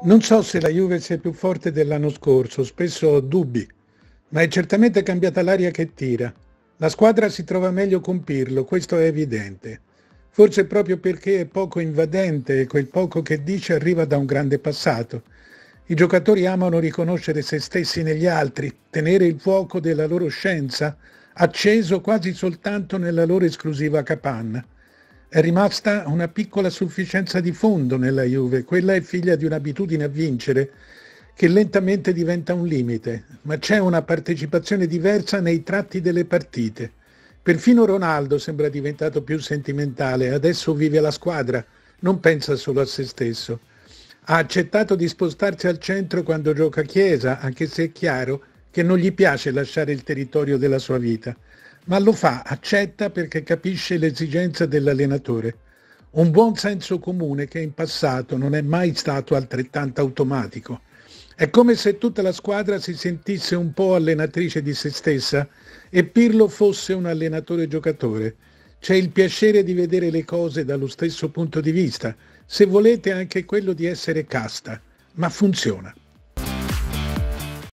Non so se la Juve sia più forte dell'anno scorso, spesso ho dubbi, ma è certamente cambiata l'aria che tira. La squadra si trova meglio con Pirlo, questo è evidente. Forse proprio perché è poco invadente e quel poco che dice arriva da un grande passato. I giocatori amano riconoscere se stessi negli altri, tenere il fuoco della loro scienza acceso quasi soltanto nella loro esclusiva capanna. È rimasta una piccola sufficienza di fondo nella Juve, quella è figlia di un'abitudine a vincere che lentamente diventa un limite, ma c'è una partecipazione diversa nei tratti delle partite. Perfino Ronaldo sembra diventato più sentimentale, adesso vive la squadra, non pensa solo a se stesso. Ha accettato di spostarsi al centro quando gioca a Chiesa, anche se è chiaro che non gli piace lasciare il territorio della sua vita ma lo fa, accetta perché capisce l'esigenza dell'allenatore. Un buon senso comune che in passato non è mai stato altrettanto automatico. È come se tutta la squadra si sentisse un po' allenatrice di se stessa e Pirlo fosse un allenatore giocatore. C'è il piacere di vedere le cose dallo stesso punto di vista, se volete anche quello di essere casta, ma funziona.